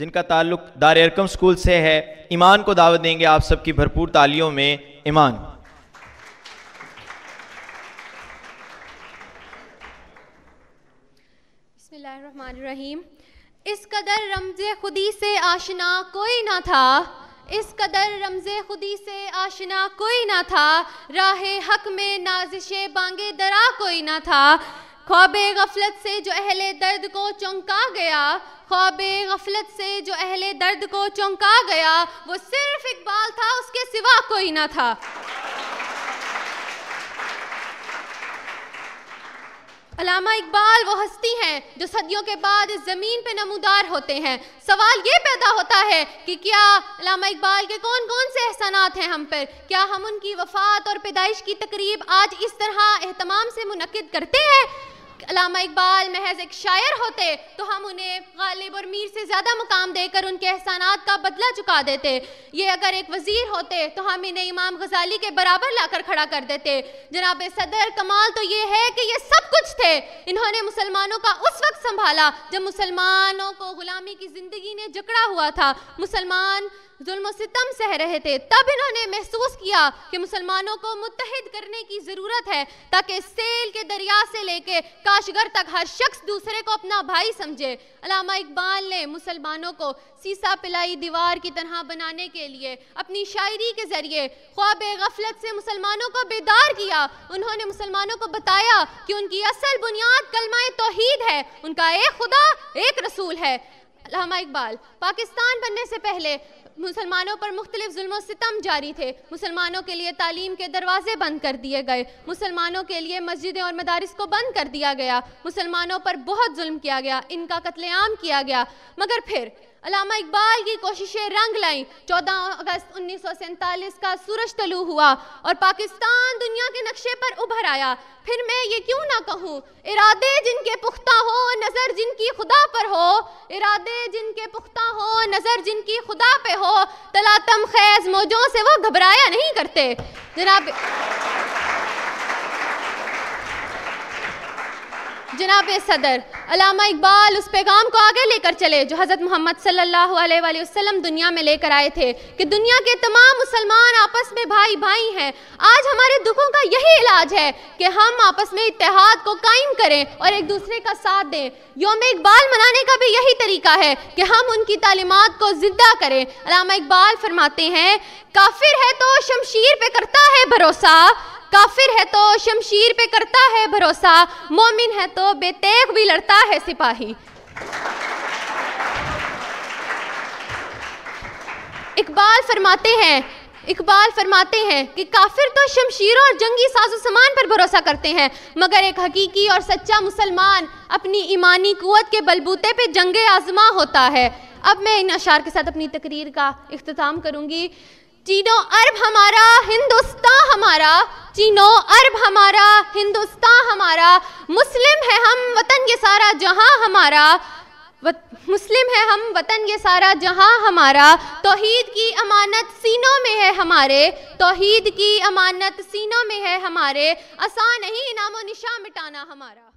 जिनका ताल्लुक दार अरकम स्कूल से है ईमान को दावत देंगे आप सबकी भरपूर तालियों में ईमान रहीम इस कदर रमज खुदी से आशना कोई ना था इस कदर रमज खुदी से आशना कोई ना था राह हक में नाजिश बांगे दरा कोई ना था ख्वाब गफलत से जो अहले दर्द को चौंका गया ख्वाब गफलत से जो अहले दर्द को चौंका गया वो सिर्फ इकबाल था उसके सिवा कोई ना था अलामा इकबाल वो हस्ती हैं जो सदियों के बाद इस ज़मीन पे नमूदार होते हैं सवाल ये पैदा होता है कि क्या अलामा इकबाल के कौन कौन से एहसानात हैं हम पर क्या हम उनकी वफ़ात और पैदाइश की तकरीब आज इस तरह अहतमाम से मुनद करते हैं अलामा इकबाल महज एक शायर होते तो हम उन्हें गालिब और मीर से ज़्यादा मुकाम देकर उनके एहसानात का बदला चुका देते ये अगर एक वज़ीर होते तो हम इन्हें इमाम गजाली के बराबर लाकर खड़ा कर देते जनाब सदर कमाल तो ये है कि ये सब कुछ थे इन्होंने मुसलमानों का उस वक्त संभाला जब मुसलमानों को ग़ुलामी की ज़िंदगी ने जकड़ा हुआ था मुसलमान जुल्म सह रहे थे तब इन्होंने महसूस किया कि मुसलमानों को मुतहद करने की ज़रूरत है ताकि सेल के दरिया से लेके काशगर तक हर शख्स दूसरे को अपना भाई समझे अलामा इकबाल ने मुसलमानों को सीसा पिलाई दीवार की तरह बनाने के लिए अपनी शायरी के ज़रिए ख्वाब गफलत से मुसलमानों को बेदार किया उन्होंने मुसलमानों को बताया कि उनकी असल बुनियाद कलमाए तोहीद है उनका एक खुदा एक रसूल है लामा इकबाल पाकिस्तान बनने से पहले मुसलमानों पर मुख्तलिफ जुल्म सितम जारी थे मुसलमानों के लिए तालीम के दरवाजे बंद कर दिए गए मुसलमानों के लिए मस्जिदें और मदारस को बंद कर दिया गया मुसलमानों पर बहुत जुल्म किया गया इनका कत्लेआम किया गया मगर फिर अलामा इकबाल की कोशिशें रंग लाई 14 अगस्त उन्नीस का सूरज तलू हुआ और पाकिस्तान दुनिया के नक्शे पर उभर आया फिर मैं ये क्यों ना कहूँ इरादे जिनके पुख्ता हो नज़र जिनकी खुदा पर हो इरादे जिनके पुख्ता हो नज़र जिनकी खुदा पे हो तलातम खैज मौजों से वो घबराया नहीं करते जनाब जनाब सदर अलामा इकबाल उस पैगाम को आगे लेकर चले जो हज़रत मोहम्मद सल्लल्लाहु अलैहि वसल्लम दुनिया में लेकर आए थे कि दुनिया के तमाम मुसलमान आपस में भाई भाई हैं आज हमारे दुखों का यही इलाज है कि हम आपस में इतिहाद को कायम करें और एक दूसरे का साथ दें योम इकबाल मनाने का भी यही तरीका है कि हम उनकी तालीमत को ज़िद्दा करें अलामा इकबाल फरमाते हैं काफिर है तो शमशीर पे करता है भरोसा काफिर है तो शमशीर पे करता है भरोसा मोमिन है तो बेतेग भी लड़ता है सिपाही इकबाल फरमाते हैं इकबाल फरमाते हैं कि काफिर तो शमशीरों और जंगी साजो सामान पर भरोसा करते हैं मगर एक हकीकी और सच्चा मुसलमान अपनी ईमानी कुत के बलबूते पे जंग आजमा होता है अब मैं इन अशार के साथ अपनी तकरीर का अख्ताम करूँगी चीनो अरब हमारा हिंदुस्तान हमारा चीनो अरब हमारा हिंदुस्तान हमारा मुस्लिम है हम वतन ये सारा जहां हमारा मुस्लिम है हम वतन ये सारा जहां हमारा तोहीद की अमानत सीनों में है हमारे तोहीद की अमानत सीनों में है हमारे आसान नहीं नामो निशा मिटाना हमारा